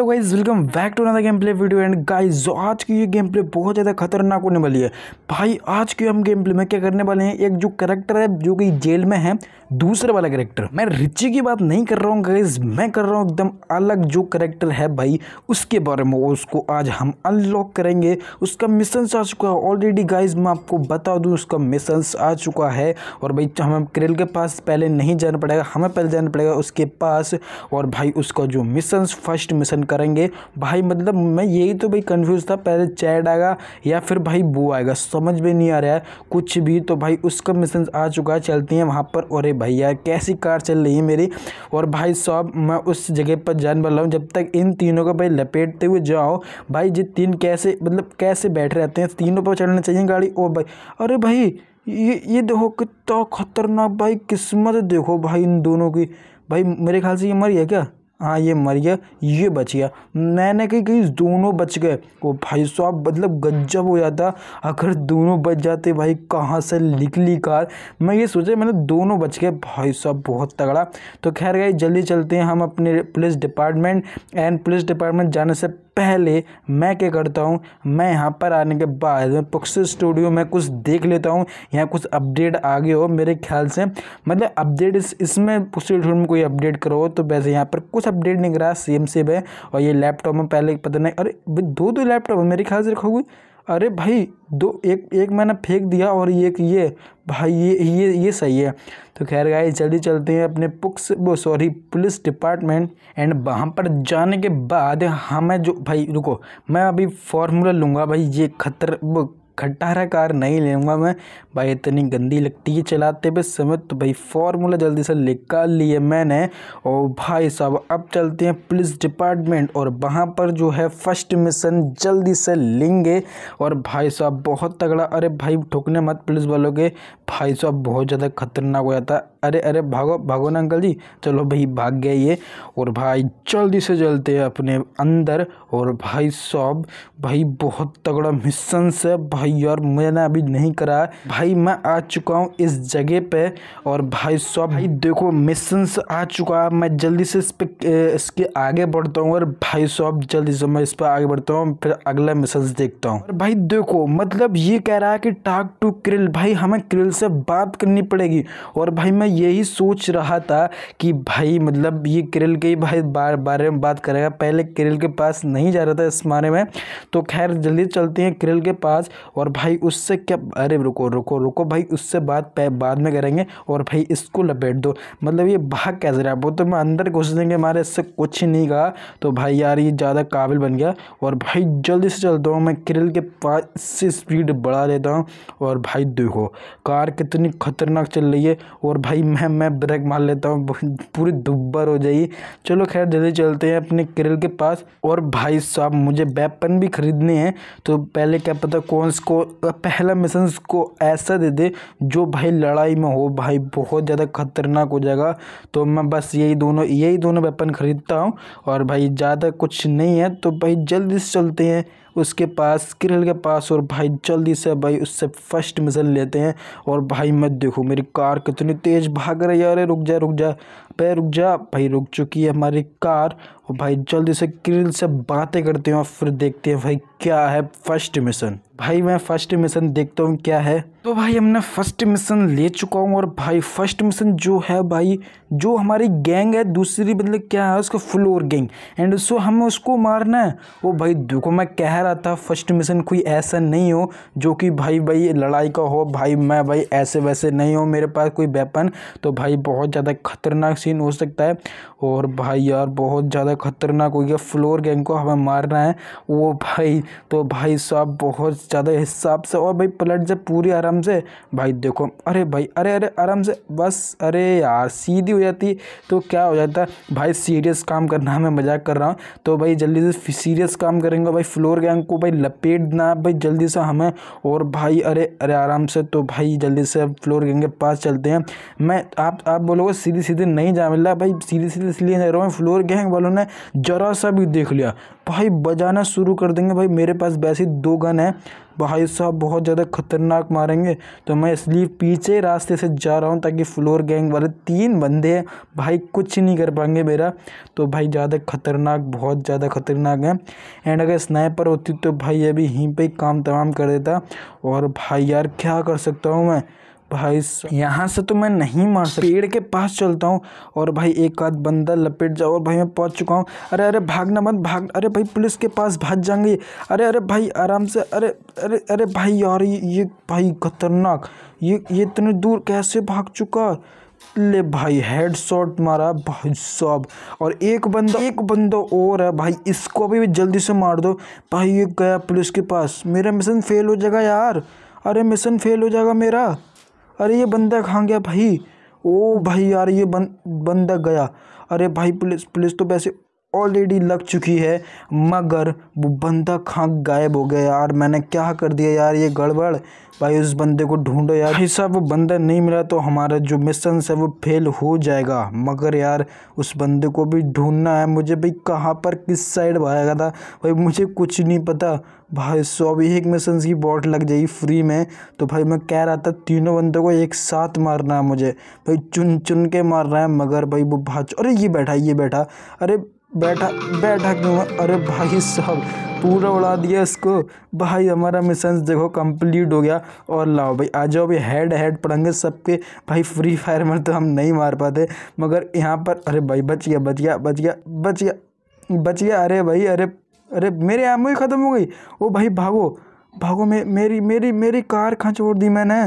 hello guys welcome back to another game play video and guys आज की ये game play बहुत ज़्यादा खतरनाक होने वाली है भाई आज की हम गेम प्ले में क्या करने वाले हैं एक जो करेक्टर है जो कि जेल में है दूसरे वाला करेक्टर मैं रिची की बात नहीं कर रहा हूँ गाइज मैं कर रहा हूँ एकदम अलग जो करेक्टर है भाई उसके बारे में उसको आज हम अनलॉक करेंगे उसका मिशंस आ चुका है ऑलरेडी गाइज मैं आपको बता दूँ उसका मिशंस आ चुका है और भाई हमें क्रेल के पास पहले नहीं जाना पड़ेगा हमें पहले जाना पड़ेगा उसके पास और भाई उसका जो मिशंस फर्स्ट मिशन करेंगे भाई मतलब मैं यही तो भाई कन्फ्यूज़ था पहले चैट आएगा या फिर भाई बू आएगा समझ में नहीं आ रहा है कुछ भी तो भाई उसका मिशन आ चुका है चलती हैं वहाँ पर अरे भाई यार कैसी कार चल रही है मेरी और भाई साहब मैं उस जगह पर जान रहा हूँ जब तक इन तीनों को भाई लपेटते हुए जाओ भाई ये तीन कैसे मतलब कैसे बैठ रहते हैं तीनों पर चढ़ना चाहिए गाड़ी और भाई अरे भाई ये ये देखो कितना खतरनाक भाई किस्मत देखो भाई इन दोनों की भाई मेरे ख्याल से ये मरी है क्या हाँ ये मर गया ये बच गया मैंने कही कहीं दोनों बच गए वो भाई साहब मतलब गजब हो जाता अगर दोनों बच जाते भाई कहाँ से निकली कार मैं ये सोचा मैंने दोनों बच गए भाई साहब बहुत तगड़ा तो खैर गई जल्दी चलते हैं हम अपने police department and police department जाने से पहले मैं क्या करता हूँ मैं यहाँ पर आने के बाद मैं स्टूडियो में कुछ देख लेता हूँ यहाँ कुछ अपडेट आ गए हो मेरे ख्याल से मतलब अपडेट इस इसमें पुक्सर स्टूडियो में कोई अपडेट करो तो वैसे यहाँ पर कुछ अपडेट नहीं करा सेम सेम है और ये लैपटॉप में पहले पता नहीं अरे दो दो लैपटॉप मेरे ख्याल से रखोगे अरे भाई दो एक एक मैंने फेंक दिया और ये ये भाई ये ये ये सही है तो खैर गाय जल्दी चलते हैं अपने पुक्स वो सॉरी पुलिस डिपार्टमेंट एंड वहाँ पर जाने के बाद हमें जो भाई रुको मैं अभी फॉर्मूला लूँगा भाई ये खतर वो खट्टारा कार नहीं लूँगा मैं भाई इतनी गंदी लगती है चलाते पे समय तो भाई फार्मूला जल्दी से निकाल लिए मैंने और भाई साहब अब चलते हैं पुलिस डिपार्टमेंट और वहाँ पर जो है फर्स्ट मिशन जल्दी से लेंगे और भाई साहब बहुत तगड़ा अरे भाई ठोकने मत पुलिस वालों के भाई साहब बहुत ज़्यादा खतरनाक हो जाता है अरे अरे भागो भागो ना अंकल जी चलो भाई भाग गए ये और भाई जल्दी से जलते हैं अपने अंदर और भाई साहब भाई बहुत तगड़ा मिशन से भाई यार मैंने अभी नहीं करा भाई मैं आ चुका हूँ इस जगह पे और भाई साहब भाई देखो मिशन से आ चुका मैं जल्दी से इस पर इसके आगे बढ़ता हूँ और भाई साहब जल्दी से मैं इस पर आगे बढ़ता हूँ फिर अगला मिशन देखता हूँ भाई देखो मतलब ये कह रहा है कि टाक टू क्रिल भाई हमें क्रिल से बात करनी पड़ेगी और भाई मैं यही सोच रहा था कि भाई मतलब ये किरल के भाई बार बारे में बात करेगा पहले किरल के पास नहीं जा रहा था इस बारे में तो खैर जल्दी चलते हैं किरल के पास और भाई उससे क्या अरे रुको रुको रुको भाई उससे बात बाद में करेंगे और भाई इसको लपेट दो मतलब ये भाग कैसे रहा वो तो मैं अंदर घुस देंगे हमारे इससे कुछ ही नहीं कहा तो भाई यार ये ज़्यादा काबिल बन गया और भाई जल्दी से चलता हूँ मैं किरल के पास से स्पीड बढ़ा देता हूँ और भाई देखो कार कितनी ख़तरनाक चल रही है और भाई भाई मैं मैं ब्रेक मार लेता हूँ पूरी दुब्बर हो जाइए चलो खैर जल्दी चलते हैं अपने किरल के पास और भाई साहब मुझे वेपन भी खरीदने हैं तो पहले क्या पता कौन को पहला मिशन को ऐसा दे दे जो भाई लड़ाई में हो भाई बहुत ज़्यादा खतरनाक हो जाएगा तो मैं बस यही दोनों यही दोनों वेपन ख़रीदता हूँ और भाई ज़्यादा कुछ नहीं है तो भाई जल्दी से चलते हैं उसके पास किरल के पास और भाई जल्दी से भाई उससे फर्स्ट मिसल लेते हैं और भाई मत देखो मेरी कार कितनी तेज़ भाग रही है अरे रुक जा रुक जा भाई रुक जा भाई रुक चुकी है हमारी कार तो भाई जल्दी से किरिल से बातें करते हैं और फिर देखते हैं भाई क्या है फर्स्ट मिशन भाई मैं फर्स्ट मिशन देखता हूँ क्या है तो भाई हमने फर्स्ट मिशन ले चुका हूँ और भाई फर्स्ट मिशन जो है भाई जो हमारी गैंग है दूसरी मतलब क्या है उसका फ्लोर गैंग एंड सो हमें उसको मारना है वो भाई देखो मैं कह रहा था फर्स्ट मिशन कोई ऐसा नहीं हो जो कि भाई भाई लड़ाई का हो भाई मैं भाई ऐसे वैसे नहीं हो मेरे पास कोई वेपन तो भाई बहुत ज़्यादा खतरनाक सीन हो सकता है और भाई यार बहुत ज़्यादा खतरनाक हो गया फ्लोर गैंग को हमें मारना है वो भाई तो भाई साहब बहुत ज़्यादा हिसाब से और भाई पलट जाए पूरी आराम से भाई देखो अरे भाई अरे अरे आराम से बस अरे यार सीधी हो जाती तो क्या हो जाता भाई सीरियस काम करना है मैं मजाक कर रहा हूँ तो भाई जल्दी से सीरियस काम करेंगे भाई फ्लोर गैंग को भाई लपेट देना भाई जल्दी से हमें और भाई अरे अरे आराम से तो भाई जल्दी से फ्लोर गैंग के पास चलते हैं मैं आप आप बोलोगे सीधे सीधे नहीं जा रहा भाई सीधे सीधे इसलिए नहीं रहा हूँ फ्लोर गैंग वालों ने मैंने ज़रा सा भी देख लिया भाई बजाना शुरू कर देंगे भाई मेरे पास वैसे दो गन है भाई साहब बहुत ज़्यादा खतरनाक मारेंगे तो मैं इसलिए पीछे रास्ते से जा रहा हूँ ताकि फ्लोर गैंग वाले तीन बंदे हैं भाई कुछ नहीं कर पाएंगे मेरा तो भाई ज़्यादा खतरनाक बहुत ज़्यादा खतरनाक है एंड अगर स्नाइपर होती तो भाई अभी यहीं पर काम तमाम कर देता और भाई यार क्या कर सकता हूँ मैं भाई यहाँ से तो मैं नहीं मार सकता पेड़ के पास चलता हूँ और भाई एक आध बंदा लपेट जाओ और भाई मैं पहुँच चुका हूँ अरे अरे भागना मत भाग अरे भाई पुलिस के पास भाग जाएंगे अरे अरे भाई आराम से अरे अरे अरे भाई यार ये, ये भाई खतरनाक ये ये इतने दूर कैसे भाग चुका ले भाई हेड शॉट मारा भाई साहब और एक बंदा एक बंदा और है भाई इसको भी जल्दी से मार दो भाई ये गया पुलिस के पास मेरा मिशन फेल हो जाएगा यार अरे मिशन फेल हो जाएगा मेरा अरे ये बंदा कहाँ गया भाई ओ भाई यार ये बंद बंदा गया अरे भाई पुलिस पुलिस तो वैसे ऑलरेडी लग चुकी है मगर वो बंदा खां गायब हो गया यार मैंने क्या कर दिया यार ये गड़बड़ भाई उस बंदे को ढूंढो यार भाई साहब वो बंदा नहीं मिला तो हमारा जो मिशन है वो फेल हो जाएगा मगर यार उस बंदे को भी ढूंढना है मुझे भाई कहाँ पर किस साइड भागा था भाई मुझे कुछ नहीं पता भाई सौ भी एक मिशन की बॉट लग जाएगी फ्री में तो भाई मैं कह रहा था तीनों बंदों को एक साथ मारना है मुझे भाई चुन चुन के मार रहा है मगर भाई वो भाज अरे ये बैठा ये बैठा अरे बैठा बैठा क्यों अरे भाई साहब पूरा उड़ा दिया इसको भाई हमारा मिशन देखो कंप्लीट हो गया और लाओ भाई आ जाओ भाई हेड हेड पड़ेंगे सबके भाई फ्री फायर में तो हम नहीं मार पाते मगर यहाँ पर अरे भाई बच गया बच गया बच गया बच गया बच गया अरे भाई अरे अरे मेरे आमो ही ख़त्म हो गई ओ भाई भागो भागो मे मेरी मेरी मेरी कार कहाँ छोड़ दी मैंने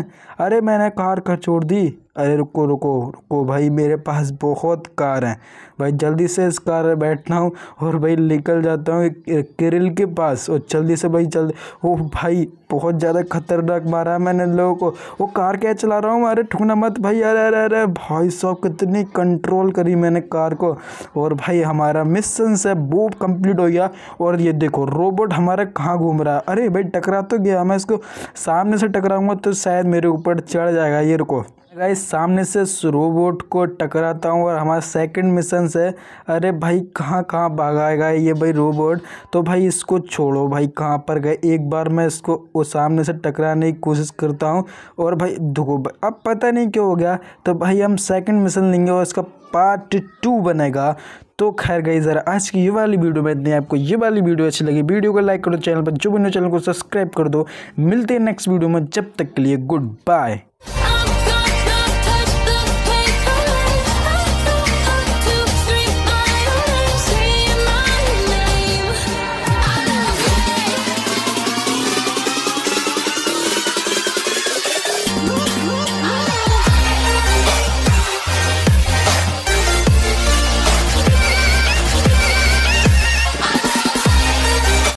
अरे मैंने कार कहाँ छोड़ दी अरे रुको रुको रुको भाई मेरे पास बहुत कार हैं भाई जल्दी से इस कार में बैठना हूँ और भाई निकल जाता हूँ किरिल के पास और जल्दी से भाई जल्दी ओ भाई बहुत ज़्यादा खतरनाक मारा है मैंने लोगों को वो कार क्या चला रहा हूँ अरे ठुकना मत भाई अरे अरे अरे भाई साहब कितनी कंट्रोल करी मैंने कार को और भाई हमारा मिशन से वो कंप्लीट हो गया और ये देखो रोबोट हमारा कहाँ घूम रहा है अरे भाई टकरा तो गया मैं इसको सामने से टकराऊंगा तो शायद मेरे ऊपर चढ़ जाएगा ये रुको गाइस सामने से रोबोट को टकराता हूँ और हमारा सेकंड मिशन से अरे भाई कहाँ कहाँ भागाएगा ये भाई रोबोट तो भाई इसको छोड़ो भाई कहाँ पर गए एक बार मैं इसको वो सामने से टकराने की कोशिश करता हूँ और भाई धो अब पता नहीं क्यों हो गया तो भाई हम सेकंड मिशन लेंगे और इसका पार्ट टू बनेगा तो खैर गई ज़रा आज की ये वाली वीडियो में इतनी आपको ये वाली वीडियो अच्छी लगी वीडियो को लाइक करो चैनल पर जो भी चैनल को सब्सक्राइब कर दो मिलते हैं नेक्स्ट वीडियो में जब तक के लिए गुड बाय